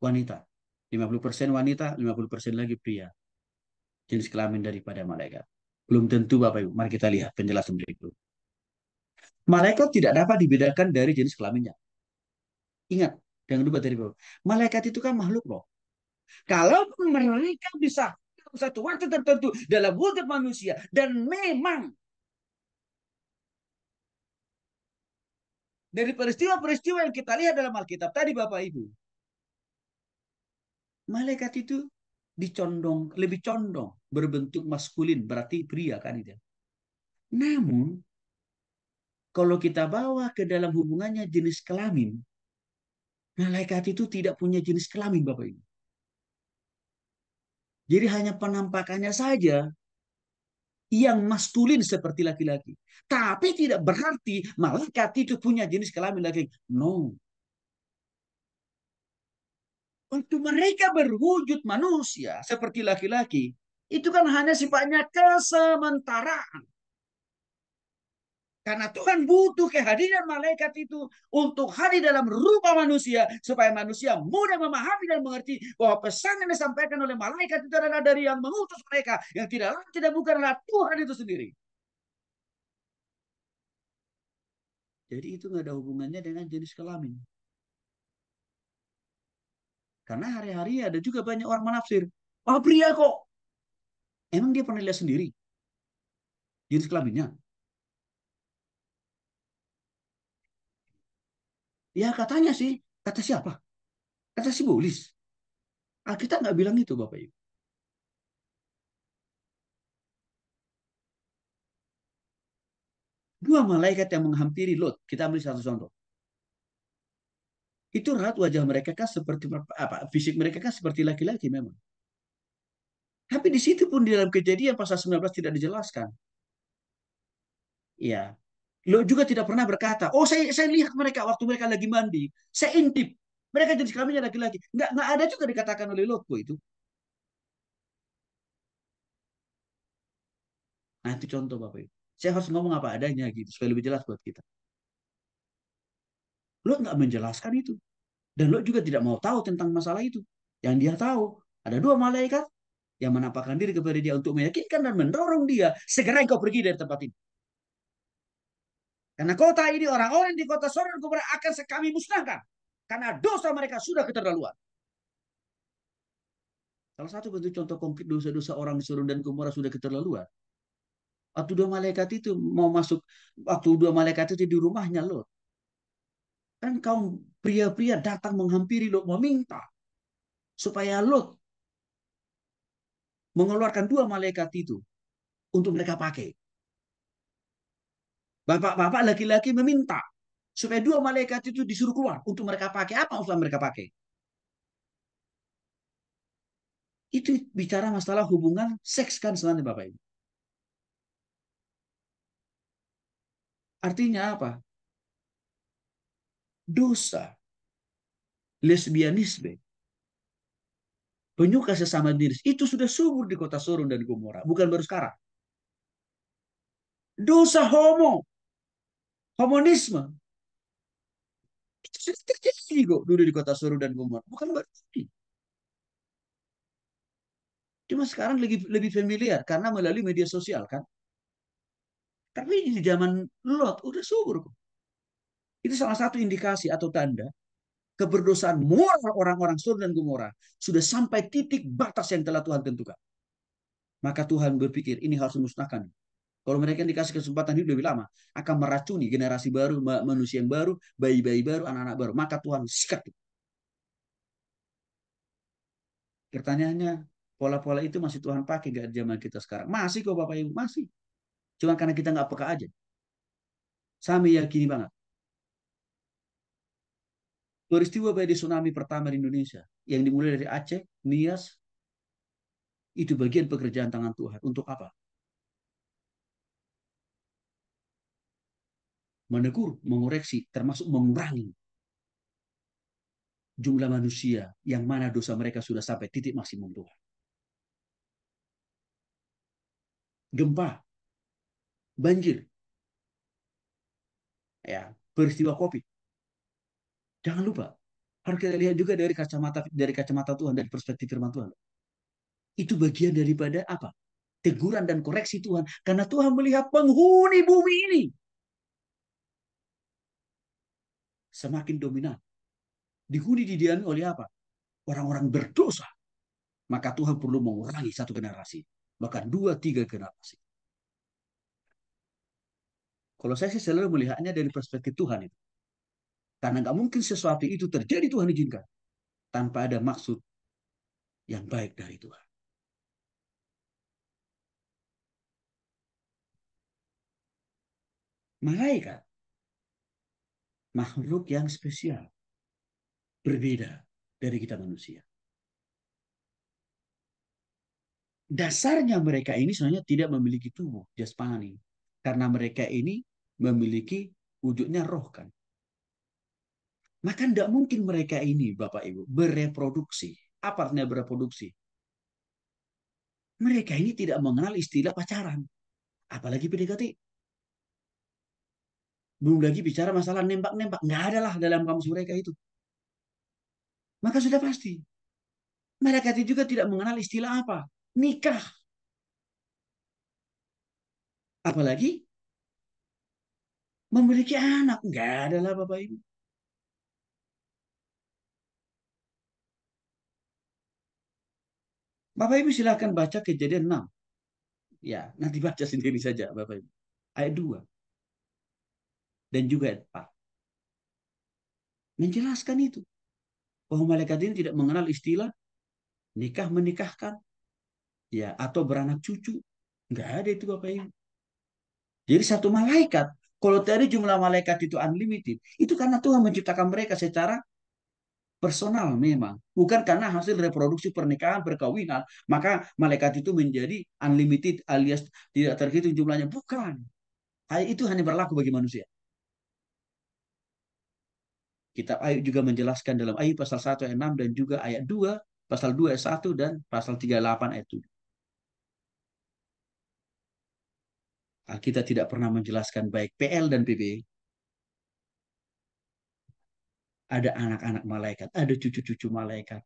wanita. 50% wanita, 50% lagi pria. Jenis kelamin daripada malaikat. Belum tentu Bapak Ibu. Mari kita lihat penjelasan berikut. Malaikat tidak dapat dibedakan dari jenis kelaminnya. Ingat, jangan lupa dari ibu. Malaikat itu kan makhluk loh. Kalau mereka bisa satu waktu tertentu dalam wujud manusia dan memang dari peristiwa-peristiwa yang kita lihat dalam Alkitab tadi Bapak Ibu malaikat itu dicondong lebih condong berbentuk maskulin berarti pria kan itu. Namun kalau kita bawa ke dalam hubungannya jenis kelamin, malaikat itu tidak punya jenis kelamin Bapak Ibu. Jadi hanya penampakannya saja yang maskulin seperti laki-laki. Tapi tidak berarti malaikat itu punya jenis kelamin laki-laki. No. Untuk mereka berwujud manusia seperti laki-laki, itu kan hanya sifatnya kesementaraan. Karena Tuhan butuh kehadiran malaikat itu untuk hadir dalam rupa manusia. Supaya manusia mudah memahami dan mengerti bahwa pesan yang disampaikan oleh malaikat itu adalah dari yang mengutus mereka. Yang tidak lain tidak bukanlah Tuhan itu sendiri. Jadi itu nggak ada hubungannya dengan jenis kelamin. Karena hari-hari ada juga banyak orang menafsir. Wah oh, pria kok. Emang dia pernah lihat sendiri? Jenis kelaminnya? Ya katanya sih. Kata siapa? Kata si Bulis. Ah, kita nggak bilang itu Bapak Ibu. Dua malaikat yang menghampiri Lot. Kita ambil satu contoh itu raut wajah mereka kan seperti apa fisik mereka kan seperti laki-laki memang. Tapi di situ pun di dalam kejadian pasal 19 tidak dijelaskan. Ya, Lo juga tidak pernah berkata, oh saya saya lihat mereka waktu mereka lagi mandi, saya intip. Mereka jenis kelaminnya laki-laki. Nggak, nggak ada juga dikatakan oleh lo itu. Nah itu contoh Bapak Ibu. Saya harus ngomong apa adanya gitu supaya lebih jelas buat kita. Lo nggak menjelaskan itu. Dan Lot juga tidak mau tahu tentang masalah itu. Yang dia tahu, ada dua malaikat yang menampakkan diri kepada dia untuk meyakinkan dan mendorong dia. Segera engkau pergi dari tempat ini. Karena kota ini, orang-orang di kota Sodom Gomora akan sekami musnahkan. Karena dosa mereka sudah keterlaluan. Salah satu bentuk contoh konkret dosa-dosa orang di Sodom dan Gomora sudah keterlaluan. Waktu dua malaikat itu mau masuk, waktu dua malaikat itu di rumahnya Lot kan kaum pria-pria datang menghampiri Lot meminta supaya Lot mengeluarkan dua malaikat itu untuk mereka pakai. Bapak-bapak laki-laki meminta supaya dua malaikat itu disuruh keluar untuk mereka pakai apa usaha mereka pakai. Itu bicara masalah hubungan seks kan sebenarnya Bapak Ibu. Artinya apa? dosa, lesbianisme, penyuka sesama jenis, itu sudah subur di kota Sodom dan Gomora, bukan baru sekarang. Dosa homo, homonisme, itu sudah terjadi kok dulu di kota Sodom dan Gomora, bukan baru sekarang. Cuma sekarang lebih lebih familiar karena melalui media sosial kan. Tapi di zaman Lot udah subur kok. Itu salah satu indikasi atau tanda keberdosaan moral orang-orang Sodom dan Gomora sudah sampai titik batas yang telah Tuhan tentukan. Maka Tuhan berpikir ini harus dimusnahkan. Kalau mereka yang dikasih kesempatan hidup lebih lama akan meracuni generasi baru, manusia yang baru, bayi-bayi baru, anak-anak baru. Maka Tuhan sikat. Pertanyaannya, pola-pola itu masih Tuhan pakai gak zaman kita sekarang? Masih kok Bapak Ibu, masih. Cuma karena kita nggak peka aja. Saya meyakini banget Peristiwa badai tsunami pertama di Indonesia yang dimulai dari Aceh, Nias, itu bagian pekerjaan tangan Tuhan. Untuk apa? Menegur, mengoreksi, termasuk mengurangi jumlah manusia yang mana dosa mereka sudah sampai titik maksimum Tuhan. Gempa, banjir, ya peristiwa COVID, Jangan lupa, harus kita lihat juga dari kacamata dari kacamata Tuhan, dari perspektif firman Tuhan. Itu bagian daripada apa? Teguran dan koreksi Tuhan. Karena Tuhan melihat penghuni bumi ini. Semakin dominan. Dihuni didiami oleh apa? Orang-orang berdosa. Maka Tuhan perlu mengurangi satu generasi. Bahkan dua, tiga generasi. Kalau saya sih selalu melihatnya dari perspektif Tuhan itu. Karena nggak mungkin sesuatu itu terjadi Tuhan izinkan tanpa ada maksud yang baik dari Tuhan. Malaikat makhluk yang spesial berbeda dari kita manusia. Dasarnya mereka ini sebenarnya tidak memiliki tubuh jasmani karena mereka ini memiliki wujudnya roh kan. Maka tidak mungkin mereka ini, Bapak Ibu, bereproduksi. Apa artinya bereproduksi? Mereka ini tidak mengenal istilah pacaran. Apalagi PDKT. Belum lagi bicara masalah nembak-nembak. Nggak ada lah dalam kamus mereka itu. Maka sudah pasti. Mereka itu juga tidak mengenal istilah apa? Nikah. Apalagi memiliki anak. Nggak ada lah Bapak Ibu. Bapak Ibu silahkan baca kejadian 6. Ya, nanti baca sendiri saja Bapak Ibu. Ayat 2. Dan juga ayat 4. Menjelaskan itu. Bahwa malaikat ini tidak mengenal istilah nikah menikahkan. Ya, atau beranak cucu. Enggak ada itu Bapak Ibu. Jadi satu malaikat, kalau tadi jumlah malaikat itu unlimited, itu karena Tuhan menciptakan mereka secara personal memang. Bukan karena hasil reproduksi pernikahan, perkawinan, maka malaikat itu menjadi unlimited alias tidak terhitung jumlahnya. Bukan. Itu hanya berlaku bagi manusia. Kitab Ayub juga menjelaskan dalam Ayub pasal 1 ayat 6 dan juga ayat 2, pasal 2 ayat 1 dan pasal 38 ayat 7. Ah, kita tidak pernah menjelaskan baik PL dan PB ada anak-anak malaikat, ada cucu-cucu malaikat.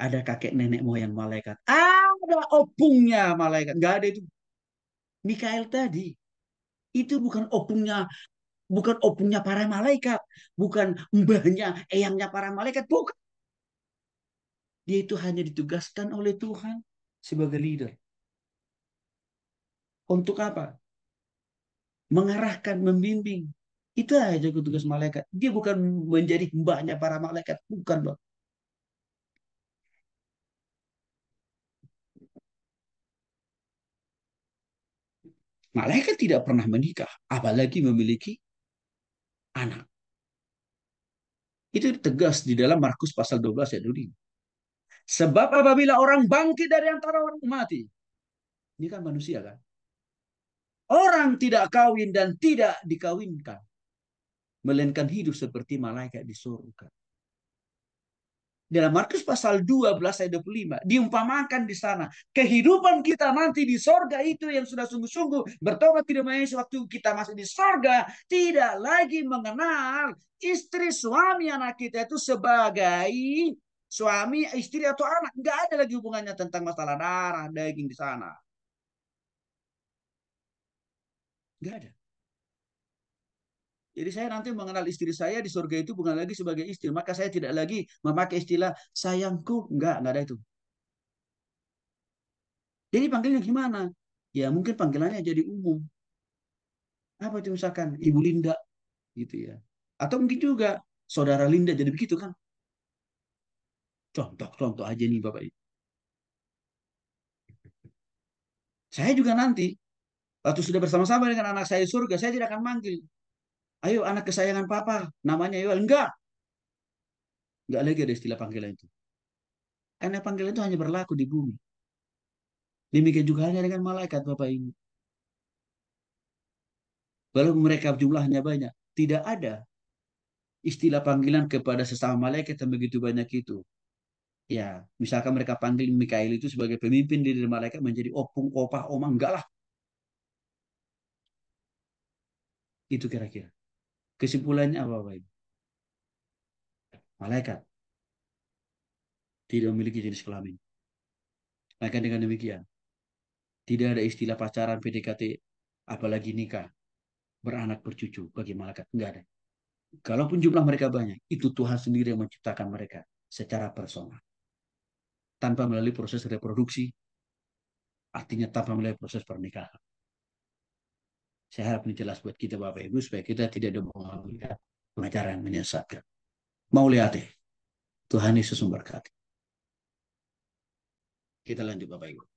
Ada kakek nenek moyang malaikat. Ada opungnya malaikat. Gak ada itu. Mikael tadi. Itu bukan opungnya bukan opungnya para malaikat, bukan mbahnya, eyangnya para malaikat, bukan. Dia itu hanya ditugaskan oleh Tuhan sebagai leader. Untuk apa? Mengarahkan, membimbing. Itu aja tugas malaikat. Dia bukan menjadi mbahnya para malaikat. Bukan, Bang. Malaikat tidak pernah menikah, apalagi memiliki anak. Itu tegas di dalam Markus pasal 12 ayat 25. Sebab apabila orang bangkit dari antara orang mati. Ini kan manusia kan. Orang tidak kawin dan tidak dikawinkan melainkan hidup seperti malaikat di surga. Dalam Markus pasal 12 ayat 25 diumpamakan di sana kehidupan kita nanti di sorga itu yang sudah sungguh-sungguh bertobat tidak Yesus waktu kita masih di sorga tidak lagi mengenal istri suami anak kita itu sebagai suami istri atau anak nggak ada lagi hubungannya tentang masalah darah daging di sana nggak ada jadi saya nanti mengenal istri saya di surga itu bukan lagi sebagai istri. Maka saya tidak lagi memakai istilah sayangku. Enggak, enggak ada itu. Jadi panggilnya gimana? Ya mungkin panggilannya jadi umum. Apa itu misalkan? Ibu Linda. Gitu ya. Atau mungkin juga saudara Linda jadi begitu kan. Contoh-contoh aja nih Bapak Ibu. Saya juga nanti, waktu sudah bersama-sama dengan anak saya surga, saya tidak akan manggil Ayo anak kesayangan papa, namanya Yoel. Enggak. Enggak lagi ada istilah panggilan itu. Karena panggilan itu hanya berlaku di bumi. Demikian juga hanya dengan malaikat Bapak ini. Walaupun mereka jumlahnya banyak, tidak ada istilah panggilan kepada sesama malaikat yang begitu banyak itu. Ya, misalkan mereka panggil Mikail itu sebagai pemimpin di malaikat menjadi opung, opah, omang, enggak lah. Itu kira-kira. Kesimpulannya apa Pak Ibu? Malaikat tidak memiliki jenis kelamin. Maka dengan demikian, tidak ada istilah pacaran PDKT, apalagi nikah, beranak bercucu bagi malaikat. Enggak ada. Kalaupun jumlah mereka banyak, itu Tuhan sendiri yang menciptakan mereka secara personal. Tanpa melalui proses reproduksi, artinya tanpa melalui proses pernikahan. Saya harap ini jelas buat kita Bapak Ibu supaya kita tidak ada pengajaran yang menyesatkan. Mau lihat Tuhan Yesus memberkati. Kita lanjut Bapak Ibu.